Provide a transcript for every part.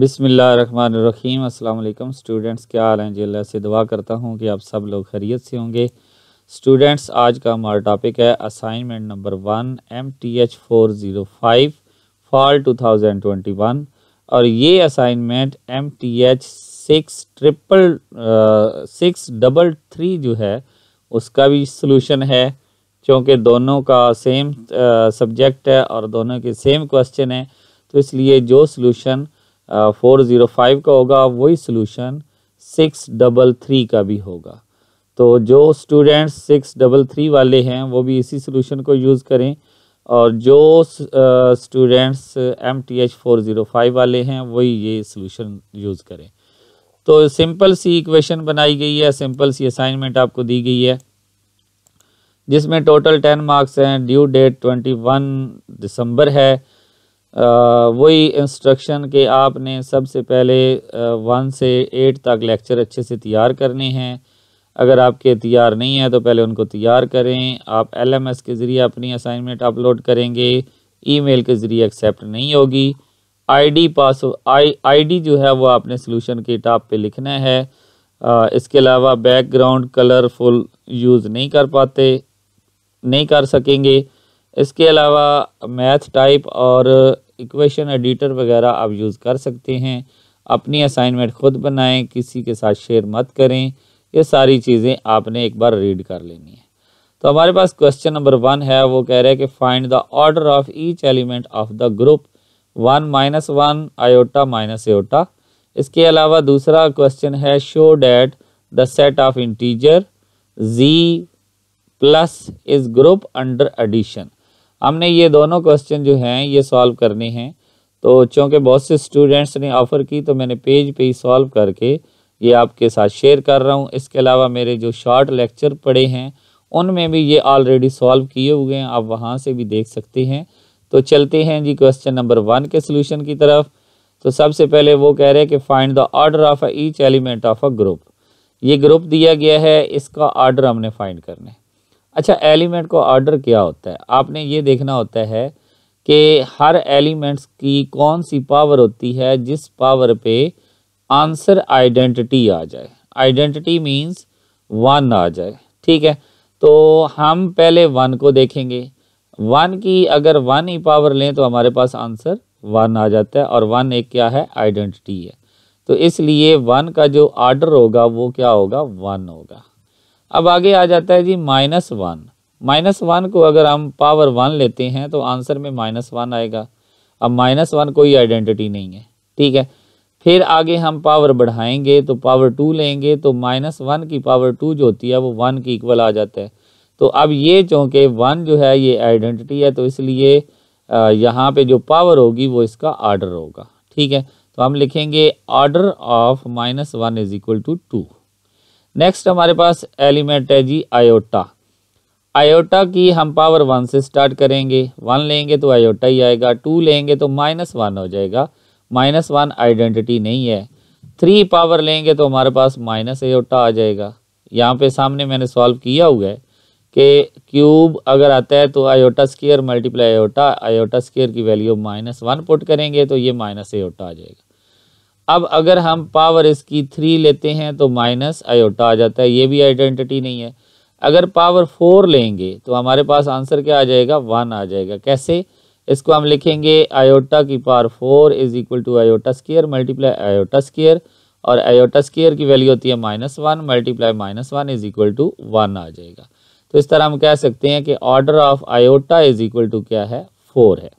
बिसमीम अल्लाम स्टूडेंट्स क्या हाल हैं जी अल्लाह से दुआ करता हूँ कि आप सब लोग खैरियत से होंगे स्टूडेंट्स आज का हमारा टॉपिक है assignment number one M T H four zero five fall two thousand twenty one और ये assignment M T H six triple six double three जो है उसका भी सलूशन है क्योंकि दोनों का सेम सब्जेक्ट है और दोनों के सेम क्वेश्चन है तो इसलिए जो सोलूशन फोर ज़ीरो फाइव का होगा वही सोल्यूशन सिक्स डबल थ्री का भी होगा तो जो स्टूडेंट्स सिक्स डबल थ्री वाले हैं वो भी इसी सोल्यूशन को यूज़ करें और जो students M T H four zero five वाले हैं वही ये सोल्यूशन यूज़ करें तो सिंपल सी इक्वेशन बनाई गई है सिंपल सी असाइनमेंट आपको दी गई है जिसमें टोटल टेन मार्क्स हैं ड्यू डेट ट्वेंटी वन दिसंबर है वही इंस्ट्रक्शन के आपने सबसे पहले वन से एट तक लेक्चर अच्छे से तैयार करने हैं अगर आपके तैयार नहीं है तो पहले उनको तैयार करें आप एलएमएस के ज़रिए अपनी असाइनमेंट अपलोड करेंगे ईमेल के ज़रिए एक्सेप्ट नहीं होगी आईडी पास आई डी जो है वो आपने सोल्यूशन के टॉप पे लिखना है आ, इसके अलावा बैकग्राउंड कलरफुल यूज़ नहीं कर पाते नहीं कर सकेंगे इसके अलावा मैथ टाइप और इक्वेशन एडिटर वगैरह आप यूज़ कर सकते हैं अपनी असाइनमेंट खुद बनाएं किसी के साथ शेयर मत करें ये सारी चीज़ें आपने एक बार रीड कर लेनी है तो हमारे पास क्वेश्चन नंबर वन है वो कह रहे हैं कि find the order of each element of the group one minus one iota minus iota इसके अलावा दूसरा क्वेश्चन है show that the set of integer G plus is group under addition हमने ये दोनों क्वेश्चन जो हैं ये सॉल्व करने हैं तो चूँकि बहुत से स्टूडेंट्स ने ऑफ़र की तो मैंने पेज पे ही सॉल्व करके ये आपके साथ शेयर कर रहा हूँ इसके अलावा मेरे जो शॉर्ट लेक्चर पड़े हैं उनमें भी ये ऑलरेडी सॉल्व किए हुए हैं आप वहाँ से भी देख सकते हैं तो चलते हैं जी क्वेश्चन नंबर वन के सोल्यूशन की तरफ तो सबसे पहले वो कह रहे हैं कि find the order of each element of a group ये ग्रुप दिया गया है इसका ऑर्डर हमने फाइंड करना है अच्छा एलिमेंट को ऑर्डर क्या होता है आपने ये देखना होता है कि हर एलिमेंट्स की कौन सी पावर होती है जिस पावर पे आंसर आइडेंटिटी आ जाए आइडेंटिटी मींस वन आ जाए ठीक है तो हम पहले वन को देखेंगे वन की अगर वन ही पावर लें तो हमारे पास आंसर वन आ जाता है और वन एक क्या है आइडेंटिटी है तो इसलिए वन का जो आर्डर होगा वो क्या होगा वन होगा अब आगे आ जाता है जी माइनस वन माइनस वन को अगर हम पावर वन लेते हैं तो आंसर में माइनस वन आएगा अब माइनस वन कोई आइडेंटिटी नहीं है ठीक है फिर आगे हम पावर बढ़ाएंगे तो पावर टू लेंगे तो माइनस वन की पावर टू जो होती है वो वन की इक्वल आ जाता है तो अब ये चूँकि वन जो है ये आइडेंटिटी है तो इसलिए यहाँ पे जो पावर होगी वो इसका आर्डर होगा ठीक है तो हम लिखेंगे order of minus one is equal to two next हमारे पास एलिमेंट है जी आयोटा आयोटा की हम पावर वन से स्टार्ट करेंगे वन लेंगे तो आयोटा ही आएगा टू लेंगे तो माइनस वन हो जाएगा माइनस वन आइडेंटिटी नहीं है थ्री पावर लेंगे तो हमारे पास माइनस आयोटा आ जाएगा यहाँ पे सामने मैंने सॉल्व किया हुआ है कि क्यूब अगर आता है तो iota square multiply iota iota square की वैल्यू माइनस वन पुट करेंगे तो ये माइनस आयोटा आ जाएगा अब अगर हम पावर इसकी थ्री लेते हैं तो माइनस आयोटा आ जाता है ये भी आइडेंटिटी नहीं है अगर पावर फोर लेंगे तो हमारे पास आंसर क्या आ जाएगा वन आ जाएगा कैसे इसको हम लिखेंगे आयोटा की power four is equal to iota square multiply iota square और आयोटा स्केयर की वैल्यू होती है minus one multiply minus one is equal to one आ जाएगा तो इस तरह हम कह सकते हैं कि order of iota is equal to क्या है फोर है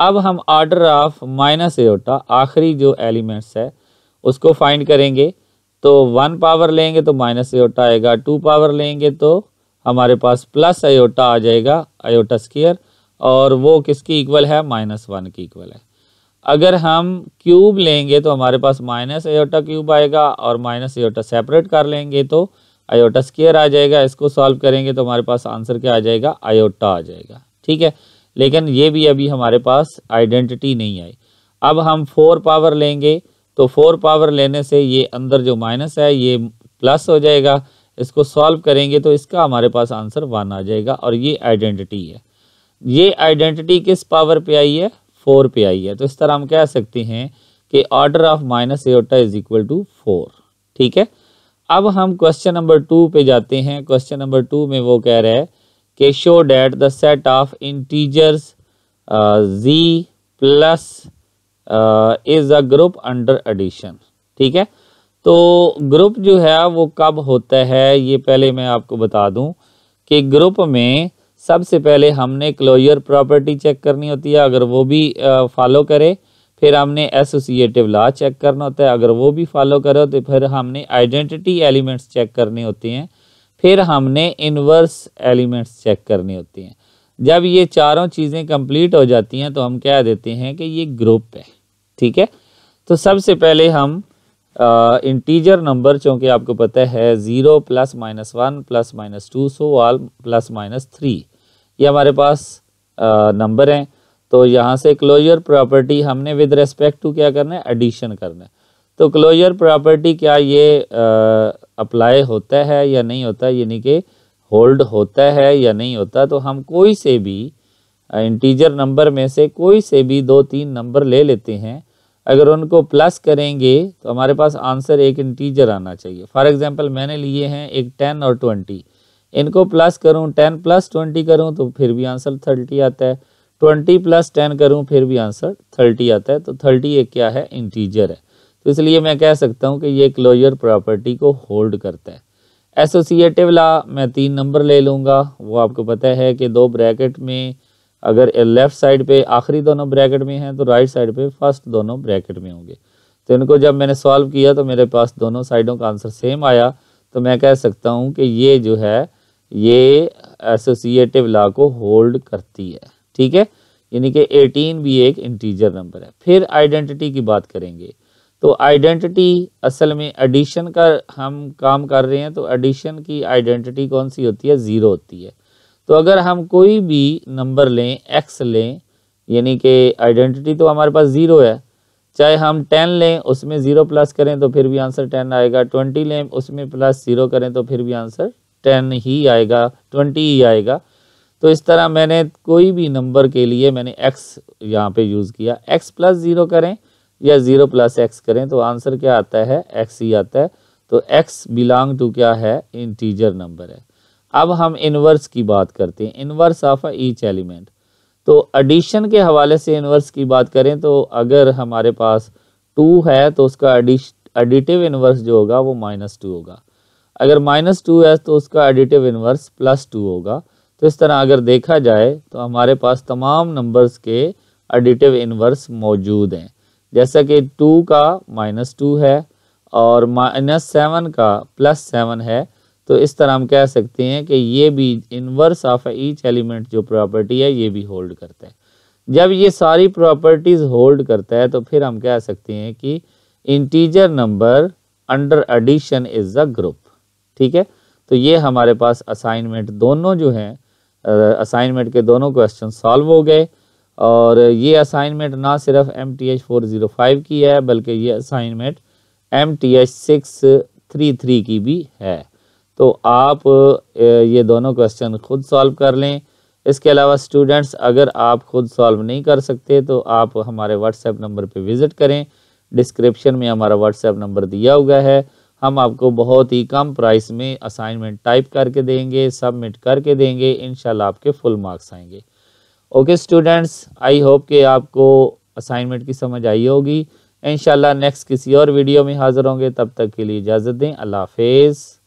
अब हम आर्डर ऑफ माइनस एटा आखिरी जो एलिमेंट्स है उसको फाइंड करेंगे तो वन पावर लेंगे तो माइनस एटा आएगा टू पावर लेंगे तो हमारे पास प्लस अयोटा आ जाएगा अयोटा स्क्र और वो किसकी इक्वल है माइनस वन की इक्वल है अगर हम क्यूब लेंगे तो हमारे पास माइनस अयोटा क्यूब आएगा और माइनस एटा सेपरेट कर लेंगे तो अयोटा स्केयर आ जाएगा इसको सॉल्व करेंगे तो हमारे पास आंसर क्या आ जाएगा अयोटा आ जाएगा ठीक है लेकिन ये भी अभी हमारे पास आइडेंटिटी नहीं आई अब हम फोर पावर लेंगे तो फोर पावर लेने से ये अंदर जो माइनस है ये प्लस हो जाएगा इसको सॉल्व करेंगे तो इसका हमारे पास आंसर वन आ जाएगा और ये आइडेंटिटी है ये आइडेंटिटी किस पावर पे आई है फोर पे आई है तो इस तरह हम कह सकते हैं कि order of minus iota is equal to four ठीक है अब हम क्वेश्चन नंबर टू पे जाते हैं क्वेश्चन नंबर टू में वो कह रहा है के show that the set of integers G plus is a group under addition ठीक है तो ग्रुप जो है वो कब होता है ये पहले मैं आपको बता दूं कि ग्रुप में सबसे पहले हमने क्लोजर प्रॉपर्टी चेक करनी होती है अगर वो भी फॉलो uh, करे फिर हमने एसोसिएटिव लॉ चेक करना होता है अगर वो भी फॉलो करो तो फिर हमने आइडेंटिटी एलिमेंट्स चेक करने होते हैं फिर हमने इनवर्स एलिमेंट्स चेक करनी होती हैं जब ये चारों चीज़ें कंप्लीट हो जाती हैं तो हम कह देते हैं कि ये ग्रुप है ठीक है तो सबसे पहले हम इंटीजर नंबर चूँकि आपको पता है zero plus minus one plus minus two so वाल प्लस माइनस थ्री ये हमारे पास नंबर हैं तो यहाँ से क्लोजर प्रॉपर्टी हमने विद रेस्पेक्ट टू क्या करना है एडिशन करना है तो क्लोजर प्रॉपर्टी क्या ये अप्लाई होता है या नहीं होता यानी कि होल्ड होता है या नहीं होता तो हम कोई से भी इंटीजर नंबर में से कोई से भी दो तीन नंबर ले लेते हैं अगर उनको प्लस करेंगे तो हमारे पास आंसर एक इंटीजर आना चाहिए फॉर एग्जांपल मैंने लिए हैं एक टेन और ट्वेंटी इनको प्लस करूं टेन प्लस ट्वेंटी करूं तो फिर भी आंसर थर्टी आता है ट्वेंटी प्लस टेन करूं फिर भी आंसर थर्टी आता है तो थर्टी एक क्या है इंटीजर है तो इसलिए मैं कह सकता हूँ कि ये क्लोजर प्रॉपर्टी को होल्ड करता है एसोसिएटिव ला मैं तीन नंबर ले लूँगा वो आपको पता है कि दो ब्रैकेट में अगर लेफ़्ट साइड पे आखिरी दोनों ब्रैकेट में हैं तो राइट साइड पे फर्स्ट दोनों ब्रैकेट में होंगे तो इनको जब मैंने सॉल्व किया तो मेरे पास दोनों साइडों का आंसर सेम आया तो मैं कह सकता हूँ कि ये जो है ये एसोसिएटिव ला को होल्ड करती है ठीक है यानी कि 18 भी एक इंटीजर नंबर है फिर आइडेंटिटी की बात करेंगे तो आइडेंटिटी असल में एडिशन का हम काम कर रहे हैं तो एडिशन की आइडेंटिटी कौन सी होती है ज़ीरो होती है तो अगर हम कोई भी नंबर लें एक्स लें यानी कि आइडेंटिटी तो हमारे पास ज़ीरो है चाहे हम टेन लें उसमें ज़ीरो प्लस करें तो फिर भी आंसर टेन आएगा ट्वेंटी लें उसमें प्लस ज़ीरो करें तो फिर भी आंसर टेन ही आएगा ट्वेंटी ही आएगा तो इस तरह मैंने कोई भी नंबर के लिए मैंने एक्स यहाँ पे यूज़ किया एक्स प्लस ज़ीरो करें या ज़ीरो प्लस एक्स करें तो आंसर क्या आता है एक्स ही आता है तो एक्स बिलोंग टू क्या है इंटीजर नंबर है अब हम इनवर्स की बात करते हैं इनवर्स ऑफ ईच एलिमेंट तो एडिशन के हवाले से इनवर्स की बात करें तो अगर हमारे पास टू है तो उसका एडिटिव इनवर्स जो होगा वो माइनस टू होगा अगर माइनस टू है तो उसका एडिटिव इनवर्स प्लस टू होगा तो इस तरह अगर देखा जाए तो हमारे पास तमाम नंबर्स के एडिटिव इनवर्स मौजूद हैं जैसा कि टू का माइनस टू है और माइनस सेवन का प्लस सेवन है तो इस तरह हम कह सकते हैं कि ये भी इनवर्स ऑफ ईच एलिमेंट जो प्रॉपर्टी है ये भी होल्ड करता है जब ये सारी प्रॉपर्टीज़ होल्ड करता है तो फिर हम कह सकते हैं कि integer number under addition is a group ठीक है तो ये हमारे पास असाइनमेंट दोनों जो हैं असाइनमेंट के दोनों क्वेश्चन सॉल्व हो गए और ये असाइनमेंट ना सिर्फ M T H four zero five की है बल्कि ये assignment M T H six three three की भी है तो आप ये दोनों क्वेश्चन खुद सॉल्व कर लें इसके अलावा स्टूडेंट्स अगर आप खुद सॉल्व नहीं कर सकते तो आप हमारे व्हाट्सएप नंबर पे विज़िट करें डिस्क्रिप्शन में हमारा व्हाट्सएप नंबर दिया हुआ है हम आपको बहुत ही कम प्राइस में असाइनमेंट टाइप करके देंगे सबमिट करके देंगे इन आपके फुल मार्क्स आएंगे ओके स्टूडेंट्स आई होप कि आपको असाइनमेंट की समझ आई होगी इन नेक्स्ट किसी और वीडियो में हाज़िर होंगे तब तक के लिए इजाज़त दें अल्लाह हाफिज़